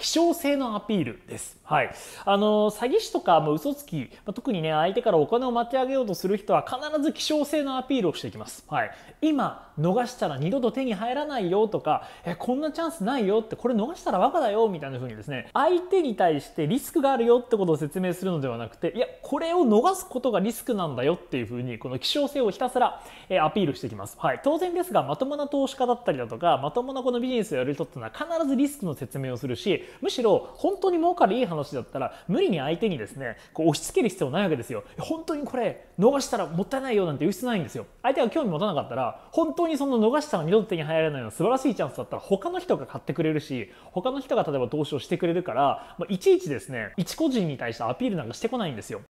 希少性のアピールです。はい。あの、詐欺師とか、も嘘つき、特にね、相手からお金を巻き上げようとする人は必ず希少性のアピールをしていきます。はい。今、逃したら二度と手に入らないよとか、え、こんなチャンスないよって、これ逃したらバカだよみたいな風にですね、相手に対してリスクがあるよってことを説明するのではなくて、いや、これを逃すことがリスクなんだよっていう風に、この希少性をひたすら、えアピールしていきます。はい。当然ですが、まともな投資家だったりだとか、まともなこのビジネスをやる人っていうのは必ずリスクの説明をするし、むしろ本当に儲かるいい話だったら無理に相手にですねこう押し付ける必要ないわけですよ本当にこれ逃したらもったいないよなんて言う必要ないんですよ相手が興味持たなかったら本当にその逃したら二度と手に入らないような素晴らしいチャンスだったら他の人が買ってくれるし他の人が例えば投資をしてくれるから、まあ、いちいちですね一個人に対してアピールなんかしてこないんですよ